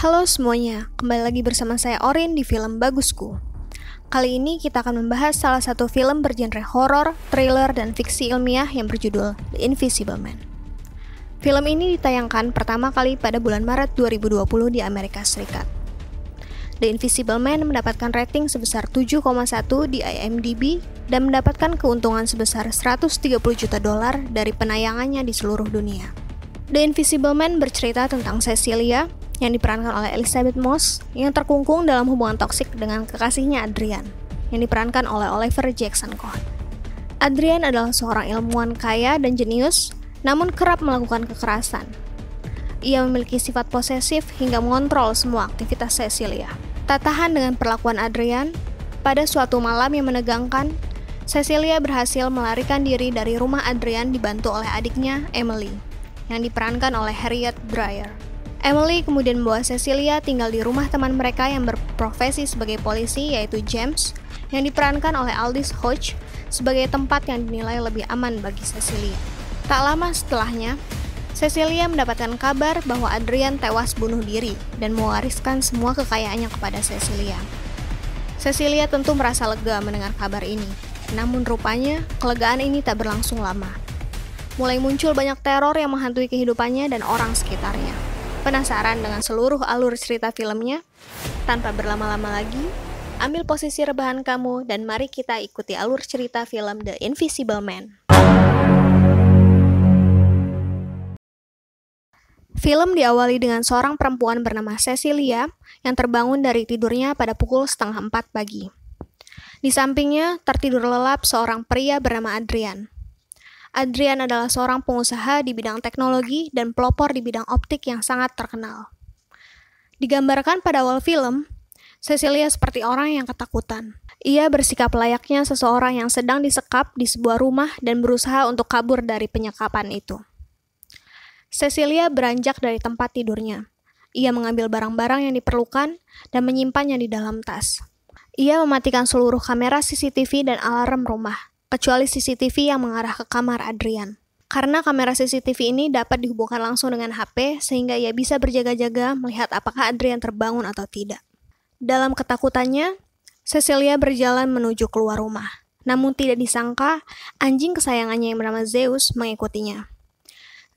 Halo semuanya, kembali lagi bersama saya Orin di film Bagusku. Kali ini kita akan membahas salah satu film bergenre horor, thriller, dan fiksi ilmiah yang berjudul The Invisible Man. Film ini ditayangkan pertama kali pada bulan Maret 2020 di Amerika Serikat. The Invisible Man mendapatkan rating sebesar 7,1 di IMDb dan mendapatkan keuntungan sebesar 130 juta dolar dari penayangannya di seluruh dunia. The Invisible Man bercerita tentang Cecilia yang diperankan oleh Elizabeth Moss yang terkungkung dalam hubungan toksik dengan kekasihnya Adrian yang diperankan oleh Oliver Jackson Cohen. Adrian adalah seorang ilmuwan kaya dan jenius, namun kerap melakukan kekerasan. Ia memiliki sifat posesif hingga mengontrol semua aktivitas Cecilia. Tak tahan dengan perlakuan Adrian, pada suatu malam yang menegangkan, Cecilia berhasil melarikan diri dari rumah Adrian dibantu oleh adiknya, Emily, yang diperankan oleh Harriet Dreyer. Emily kemudian membawa Cecilia tinggal di rumah teman mereka yang berprofesi sebagai polisi yaitu James, yang diperankan oleh Aldis Hodge sebagai tempat yang dinilai lebih aman bagi Cecilia. Tak lama setelahnya, Cecilia mendapatkan kabar bahwa Adrian tewas bunuh diri dan mewariskan semua kekayaannya kepada Cecilia. Cecilia tentu merasa lega mendengar kabar ini, namun rupanya kelegaan ini tak berlangsung lama. Mulai muncul banyak teror yang menghantui kehidupannya dan orang sekitarnya. Penasaran dengan seluruh alur cerita filmnya? Tanpa berlama-lama lagi, ambil posisi rebahan kamu dan mari kita ikuti alur cerita film The Invisible Man. Film diawali dengan seorang perempuan bernama Cecilia yang terbangun dari tidurnya pada pukul setengah empat pagi. Di sampingnya, tertidur lelap seorang pria bernama Adrian. Adrian adalah seorang pengusaha di bidang teknologi dan pelopor di bidang optik yang sangat terkenal. Digambarkan pada awal film, Cecilia seperti orang yang ketakutan. Ia bersikap layaknya seseorang yang sedang disekap di sebuah rumah dan berusaha untuk kabur dari penyekapan itu. Cecilia beranjak dari tempat tidurnya. Ia mengambil barang-barang yang diperlukan dan menyimpannya di dalam tas. Ia mematikan seluruh kamera CCTV dan alarm rumah, kecuali CCTV yang mengarah ke kamar Adrian. Karena kamera CCTV ini dapat dihubungkan langsung dengan HP, sehingga ia bisa berjaga-jaga melihat apakah Adrian terbangun atau tidak. Dalam ketakutannya, Cecilia berjalan menuju keluar rumah. Namun tidak disangka, anjing kesayangannya yang bernama Zeus mengikutinya.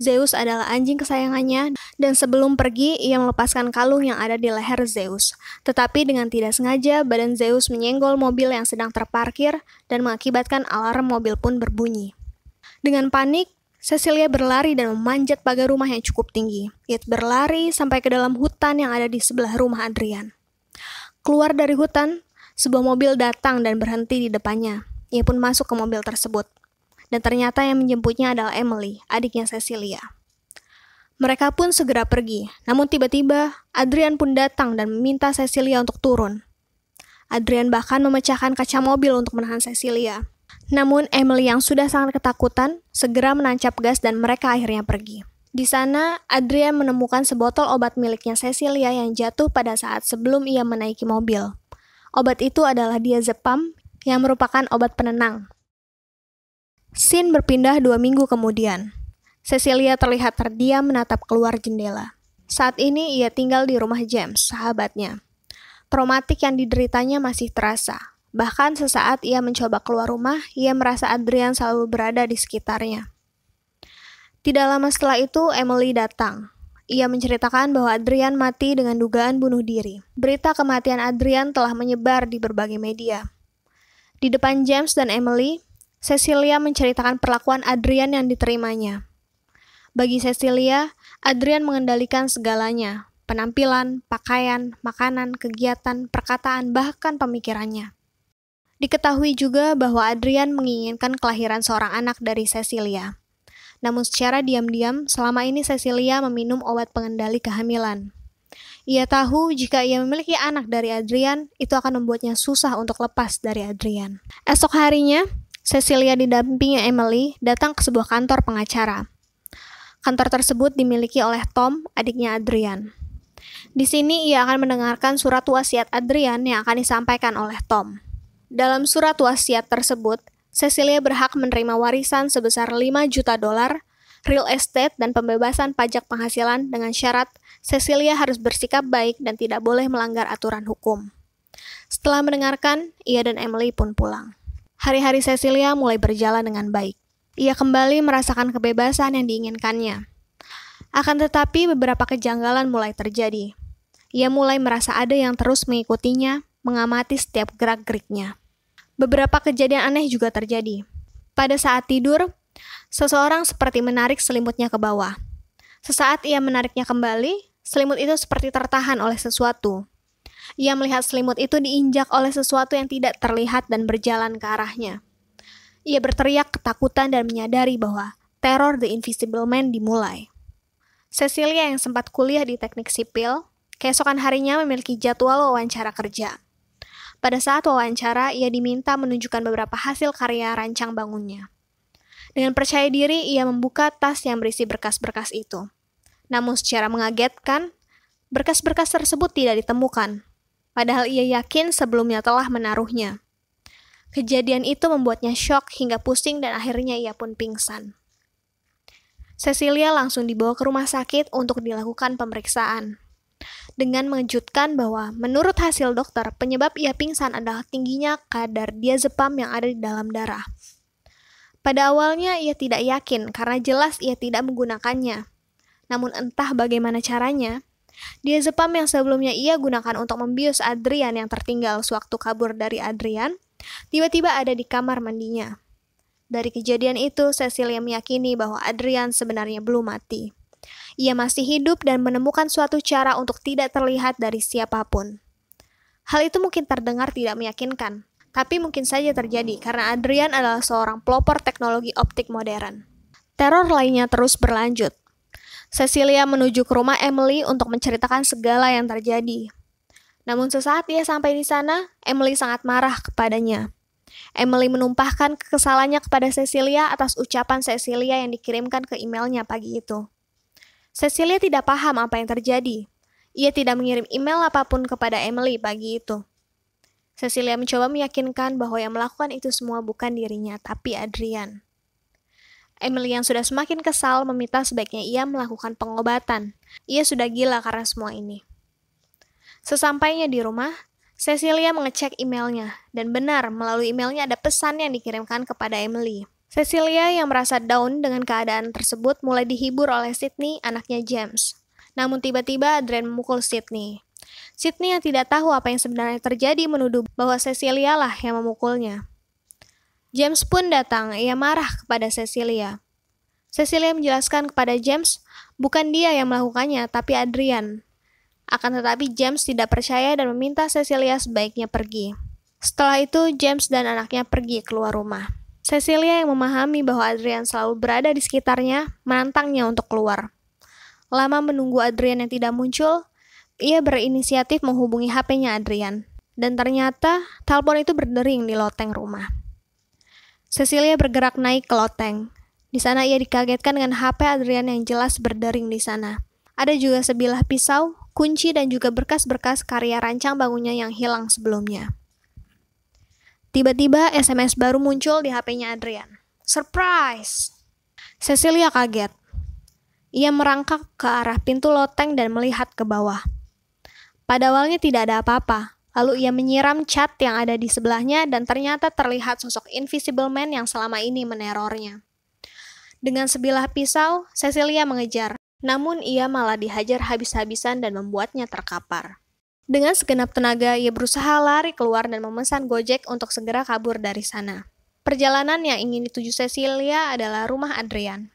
Zeus adalah anjing kesayangannya, dan sebelum pergi, ia melepaskan kalung yang ada di leher Zeus. Tetapi dengan tidak sengaja, badan Zeus menyenggol mobil yang sedang terparkir dan mengakibatkan alarm mobil pun berbunyi. Dengan panik, Cecilia berlari dan memanjat pagar rumah yang cukup tinggi. Ia berlari sampai ke dalam hutan yang ada di sebelah rumah Adrian. Keluar dari hutan, sebuah mobil datang dan berhenti di depannya. Ia pun masuk ke mobil tersebut dan ternyata yang menjemputnya adalah Emily, adiknya Cecilia. Mereka pun segera pergi, namun tiba-tiba Adrian pun datang dan meminta Cecilia untuk turun. Adrian bahkan memecahkan kaca mobil untuk menahan Cecilia. Namun Emily yang sudah sangat ketakutan segera menancap gas dan mereka akhirnya pergi. Di sana, Adrian menemukan sebotol obat miliknya Cecilia yang jatuh pada saat sebelum ia menaiki mobil. Obat itu adalah diazepam yang merupakan obat penenang Sin berpindah dua minggu kemudian. Cecilia terlihat terdiam menatap keluar jendela. Saat ini ia tinggal di rumah James, sahabatnya. Traumatik yang dideritanya masih terasa. Bahkan sesaat ia mencoba keluar rumah, ia merasa Adrian selalu berada di sekitarnya. Tidak lama setelah itu, Emily datang. Ia menceritakan bahwa Adrian mati dengan dugaan bunuh diri. Berita kematian Adrian telah menyebar di berbagai media. Di depan James dan Emily, Cecilia menceritakan perlakuan Adrian yang diterimanya. Bagi Cecilia, Adrian mengendalikan segalanya, penampilan, pakaian, makanan, kegiatan, perkataan, bahkan pemikirannya. Diketahui juga bahwa Adrian menginginkan kelahiran seorang anak dari Cecilia. Namun secara diam-diam, selama ini Cecilia meminum obat pengendali kehamilan. Ia tahu jika ia memiliki anak dari Adrian, itu akan membuatnya susah untuk lepas dari Adrian. Esok harinya, Cecilia didampingi Emily datang ke sebuah kantor pengacara. Kantor tersebut dimiliki oleh Tom, adiknya Adrian. Di sini ia akan mendengarkan surat wasiat Adrian yang akan disampaikan oleh Tom. Dalam surat wasiat tersebut, Cecilia berhak menerima warisan sebesar 5 juta dolar, real estate dan pembebasan pajak penghasilan dengan syarat Cecilia harus bersikap baik dan tidak boleh melanggar aturan hukum. Setelah mendengarkan, ia dan Emily pun pulang hari-hari Cecilia mulai berjalan dengan baik. Ia kembali merasakan kebebasan yang diinginkannya. Akan tetapi beberapa kejanggalan mulai terjadi. Ia mulai merasa ada yang terus mengikutinya, mengamati setiap gerak-geriknya. Beberapa kejadian aneh juga terjadi. Pada saat tidur, seseorang seperti menarik selimutnya ke bawah. Sesaat ia menariknya kembali, selimut itu seperti tertahan oleh sesuatu. Ia melihat selimut itu diinjak oleh sesuatu yang tidak terlihat dan berjalan ke arahnya. Ia berteriak ketakutan dan menyadari bahwa teror The Invisible Man dimulai. Cecilia yang sempat kuliah di teknik sipil, keesokan harinya memiliki jadwal wawancara kerja. Pada saat wawancara, ia diminta menunjukkan beberapa hasil karya rancang bangunnya. Dengan percaya diri, ia membuka tas yang berisi berkas-berkas itu. Namun secara mengagetkan, berkas-berkas tersebut tidak ditemukan padahal ia yakin sebelumnya telah menaruhnya. Kejadian itu membuatnya shock hingga pusing dan akhirnya ia pun pingsan. Cecilia langsung dibawa ke rumah sakit untuk dilakukan pemeriksaan. Dengan mengejutkan bahwa menurut hasil dokter, penyebab ia pingsan adalah tingginya kadar diazepam yang ada di dalam darah. Pada awalnya ia tidak yakin karena jelas ia tidak menggunakannya. Namun entah bagaimana caranya, dia yang sebelumnya ia gunakan untuk membius Adrian yang tertinggal sewaktu kabur dari Adrian, tiba-tiba ada di kamar mandinya. Dari kejadian itu, Cecilia meyakini bahwa Adrian sebenarnya belum mati. Ia masih hidup dan menemukan suatu cara untuk tidak terlihat dari siapapun. Hal itu mungkin terdengar tidak meyakinkan, tapi mungkin saja terjadi karena Adrian adalah seorang pelopor teknologi optik modern. Teror lainnya terus berlanjut. Cecilia menuju ke rumah Emily untuk menceritakan segala yang terjadi. Namun sesaat ia sampai di sana, Emily sangat marah kepadanya. Emily menumpahkan kekesalannya kepada Cecilia atas ucapan Cecilia yang dikirimkan ke emailnya pagi itu. Cecilia tidak paham apa yang terjadi. Ia tidak mengirim email apapun kepada Emily pagi itu. Cecilia mencoba meyakinkan bahwa yang melakukan itu semua bukan dirinya, tapi Adrian. Emily yang sudah semakin kesal meminta sebaiknya ia melakukan pengobatan. Ia sudah gila karena semua ini. Sesampainya di rumah, Cecilia mengecek emailnya, dan benar melalui emailnya ada pesan yang dikirimkan kepada Emily. Cecilia yang merasa down dengan keadaan tersebut mulai dihibur oleh Sydney, anaknya James. Namun tiba-tiba Adrian memukul Sydney. Sydney yang tidak tahu apa yang sebenarnya terjadi menuduh bahwa Cecilia lah yang memukulnya. James pun datang, ia marah kepada Cecilia. Cecilia menjelaskan kepada James, bukan dia yang melakukannya, tapi Adrian. Akan tetapi James tidak percaya dan meminta Cecilia sebaiknya pergi. Setelah itu, James dan anaknya pergi keluar rumah. Cecilia yang memahami bahwa Adrian selalu berada di sekitarnya, menantangnya untuk keluar. Lama menunggu Adrian yang tidak muncul, ia berinisiatif menghubungi HP-nya Adrian. Dan ternyata, telepon itu berdering di loteng rumah. Cecilia bergerak naik ke loteng. Di sana ia dikagetkan dengan HP Adrian yang jelas berdering di sana. Ada juga sebilah pisau, kunci, dan juga berkas-berkas karya rancang bangunnya yang hilang sebelumnya. Tiba-tiba SMS baru muncul di HP-nya Adrian. Surprise! Cecilia kaget. Ia merangkak ke arah pintu loteng dan melihat ke bawah. Pada awalnya tidak ada apa-apa, Lalu ia menyiram cat yang ada di sebelahnya dan ternyata terlihat sosok Invisible Man yang selama ini menerornya. Dengan sebilah pisau, Cecilia mengejar, namun ia malah dihajar habis-habisan dan membuatnya terkapar. Dengan segenap tenaga, ia berusaha lari keluar dan memesan Gojek untuk segera kabur dari sana. Perjalanan yang ingin dituju Cecilia adalah rumah Adrian.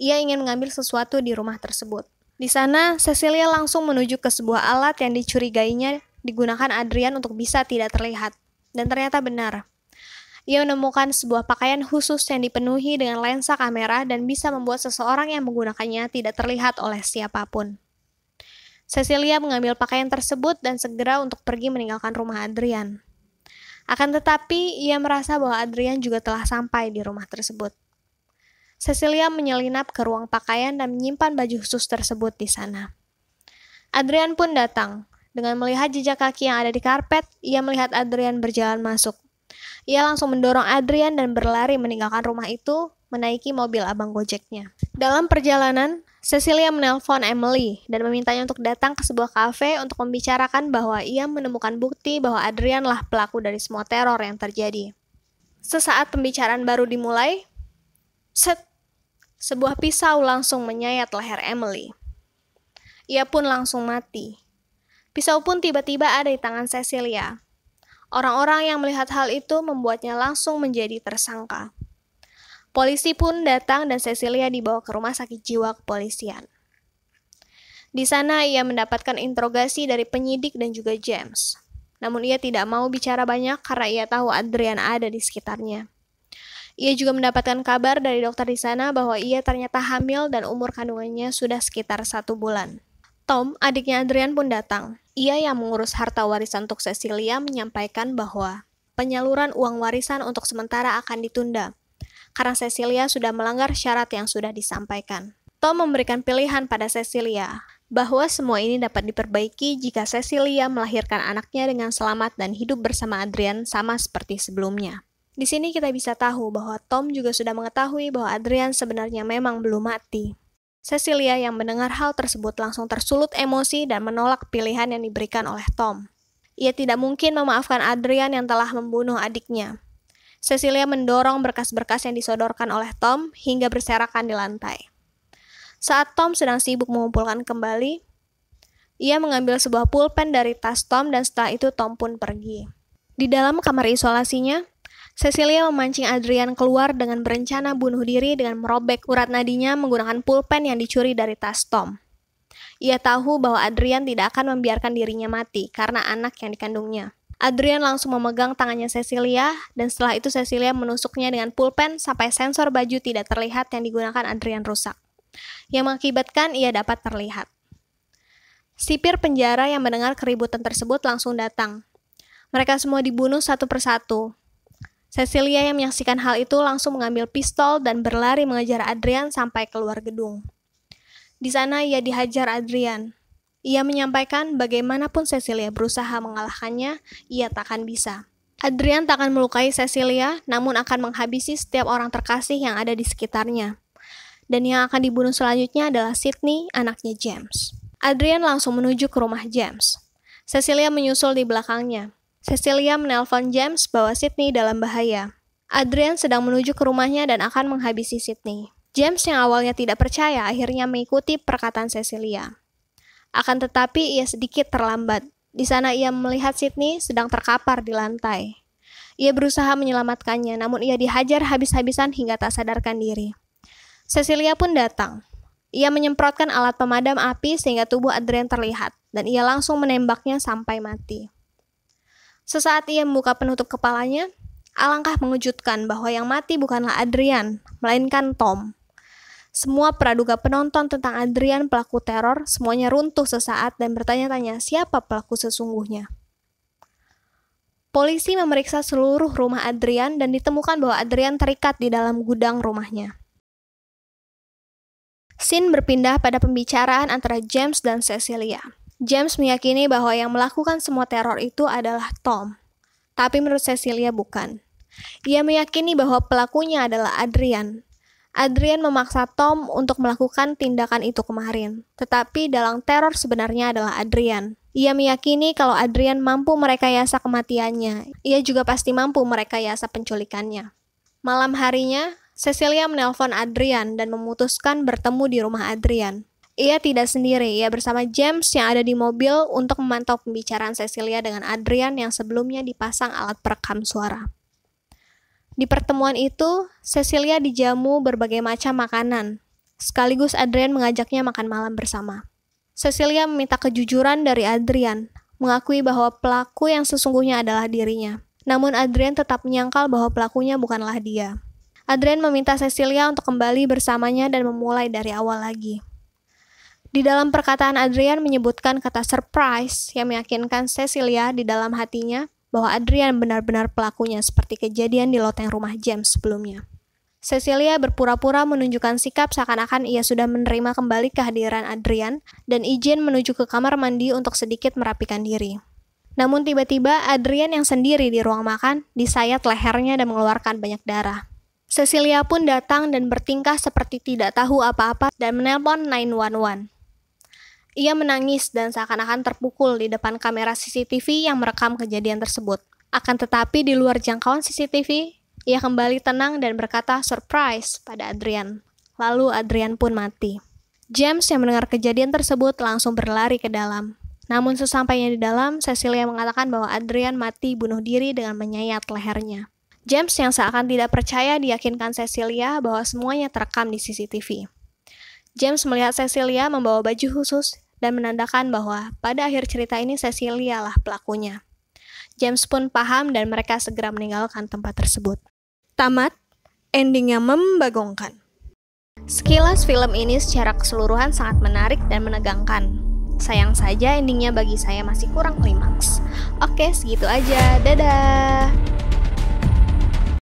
Ia ingin mengambil sesuatu di rumah tersebut. Di sana, Cecilia langsung menuju ke sebuah alat yang dicurigainya digunakan Adrian untuk bisa tidak terlihat. Dan ternyata benar. Ia menemukan sebuah pakaian khusus yang dipenuhi dengan lensa kamera dan bisa membuat seseorang yang menggunakannya tidak terlihat oleh siapapun. Cecilia mengambil pakaian tersebut dan segera untuk pergi meninggalkan rumah Adrian. Akan tetapi, ia merasa bahwa Adrian juga telah sampai di rumah tersebut. Cecilia menyelinap ke ruang pakaian dan menyimpan baju khusus tersebut di sana. Adrian pun datang, dengan melihat jejak kaki yang ada di karpet, ia melihat Adrian berjalan masuk. Ia langsung mendorong Adrian dan berlari meninggalkan rumah itu, menaiki mobil abang gojeknya. Dalam perjalanan, Cecilia menelpon Emily dan memintanya untuk datang ke sebuah kafe untuk membicarakan bahwa ia menemukan bukti bahwa Adrianlah pelaku dari semua teror yang terjadi. Sesaat pembicaraan baru dimulai, set, sebuah pisau langsung menyayat leher Emily. Ia pun langsung mati. Pisau pun tiba-tiba ada di tangan Cecilia. Orang-orang yang melihat hal itu membuatnya langsung menjadi tersangka. Polisi pun datang dan Cecilia dibawa ke rumah sakit jiwa kepolisian. Di sana ia mendapatkan interogasi dari penyidik dan juga James. Namun ia tidak mau bicara banyak karena ia tahu Adrian ada di sekitarnya. Ia juga mendapatkan kabar dari dokter di sana bahwa ia ternyata hamil dan umur kandungannya sudah sekitar satu bulan. Tom, adiknya Adrian pun datang. Ia yang mengurus harta warisan untuk Cecilia menyampaikan bahwa penyaluran uang warisan untuk sementara akan ditunda karena Cecilia sudah melanggar syarat yang sudah disampaikan. Tom memberikan pilihan pada Cecilia bahwa semua ini dapat diperbaiki jika Cecilia melahirkan anaknya dengan selamat dan hidup bersama Adrian sama seperti sebelumnya. Di sini kita bisa tahu bahwa Tom juga sudah mengetahui bahwa Adrian sebenarnya memang belum mati. Cecilia yang mendengar hal tersebut langsung tersulut emosi dan menolak pilihan yang diberikan oleh Tom. Ia tidak mungkin memaafkan Adrian yang telah membunuh adiknya. Cecilia mendorong berkas-berkas yang disodorkan oleh Tom hingga berserakan di lantai. Saat Tom sedang sibuk mengumpulkan kembali, ia mengambil sebuah pulpen dari tas Tom dan setelah itu Tom pun pergi. Di dalam kamar isolasinya, Cecilia memancing Adrian keluar dengan berencana bunuh diri dengan merobek urat nadinya menggunakan pulpen yang dicuri dari tas Tom. Ia tahu bahwa Adrian tidak akan membiarkan dirinya mati karena anak yang dikandungnya. Adrian langsung memegang tangannya Cecilia dan setelah itu Cecilia menusuknya dengan pulpen sampai sensor baju tidak terlihat yang digunakan Adrian rusak. Yang mengakibatkan ia dapat terlihat. Sipir penjara yang mendengar keributan tersebut langsung datang. Mereka semua dibunuh satu persatu. Cecilia yang menyaksikan hal itu langsung mengambil pistol dan berlari mengejar Adrian sampai keluar gedung. Di sana ia dihajar Adrian. Ia menyampaikan bagaimanapun Cecilia berusaha mengalahkannya, ia tak akan bisa. Adrian tak akan melukai Cecilia, namun akan menghabisi setiap orang terkasih yang ada di sekitarnya. Dan yang akan dibunuh selanjutnya adalah Sydney, anaknya James. Adrian langsung menuju ke rumah James. Cecilia menyusul di belakangnya. Cecilia menelpon James bahwa Sydney dalam bahaya. Adrian sedang menuju ke rumahnya dan akan menghabisi Sydney. James yang awalnya tidak percaya akhirnya mengikuti perkataan Cecilia. Akan tetapi ia sedikit terlambat. Di sana ia melihat Sydney sedang terkapar di lantai. Ia berusaha menyelamatkannya, namun ia dihajar habis-habisan hingga tak sadarkan diri. Cecilia pun datang. Ia menyemprotkan alat pemadam api sehingga tubuh Adrian terlihat, dan ia langsung menembaknya sampai mati. Sesaat ia membuka penutup kepalanya, alangkah mengejutkan bahwa yang mati bukanlah Adrian, melainkan Tom. Semua praduga penonton tentang Adrian pelaku teror semuanya runtuh sesaat dan bertanya-tanya siapa pelaku sesungguhnya. Polisi memeriksa seluruh rumah Adrian dan ditemukan bahwa Adrian terikat di dalam gudang rumahnya. Sin berpindah pada pembicaraan antara James dan Cecilia. James meyakini bahwa yang melakukan semua teror itu adalah Tom. Tapi menurut Cecilia bukan. Ia meyakini bahwa pelakunya adalah Adrian. Adrian memaksa Tom untuk melakukan tindakan itu kemarin. Tetapi dalam teror sebenarnya adalah Adrian. Ia meyakini kalau Adrian mampu merekayasa kematiannya. Ia juga pasti mampu merekayasa penculikannya. Malam harinya, Cecilia menelpon Adrian dan memutuskan bertemu di rumah Adrian. Ia tidak sendiri, ia bersama James yang ada di mobil untuk memantau pembicaraan Cecilia dengan Adrian yang sebelumnya dipasang alat perekam suara. Di pertemuan itu, Cecilia dijamu berbagai macam makanan, sekaligus Adrian mengajaknya makan malam bersama. Cecilia meminta kejujuran dari Adrian, mengakui bahwa pelaku yang sesungguhnya adalah dirinya. Namun Adrian tetap menyangkal bahwa pelakunya bukanlah dia. Adrian meminta Cecilia untuk kembali bersamanya dan memulai dari awal lagi. Di dalam perkataan Adrian menyebutkan kata surprise yang meyakinkan Cecilia di dalam hatinya bahwa Adrian benar-benar pelakunya seperti kejadian di loteng rumah James sebelumnya. Cecilia berpura-pura menunjukkan sikap seakan-akan ia sudah menerima kembali kehadiran Adrian dan izin menuju ke kamar mandi untuk sedikit merapikan diri. Namun tiba-tiba Adrian yang sendiri di ruang makan disayat lehernya dan mengeluarkan banyak darah. Cecilia pun datang dan bertingkah seperti tidak tahu apa-apa dan menelpon 911. Ia menangis dan seakan-akan terpukul di depan kamera CCTV yang merekam kejadian tersebut. Akan tetapi di luar jangkauan CCTV, ia kembali tenang dan berkata surprise pada Adrian. Lalu Adrian pun mati. James yang mendengar kejadian tersebut langsung berlari ke dalam. Namun sesampainya di dalam, Cecilia mengatakan bahwa Adrian mati bunuh diri dengan menyayat lehernya. James yang seakan tidak percaya diyakinkan Cecilia bahwa semuanya terekam di CCTV. James melihat Cecilia membawa baju khusus dan menandakan bahwa pada akhir cerita ini Cecilia lah pelakunya. James pun paham dan mereka segera meninggalkan tempat tersebut. Tamat, endingnya membagongkan. Sekilas film ini secara keseluruhan sangat menarik dan menegangkan. Sayang saja endingnya bagi saya masih kurang klimaks. Oke, segitu aja. Dadah!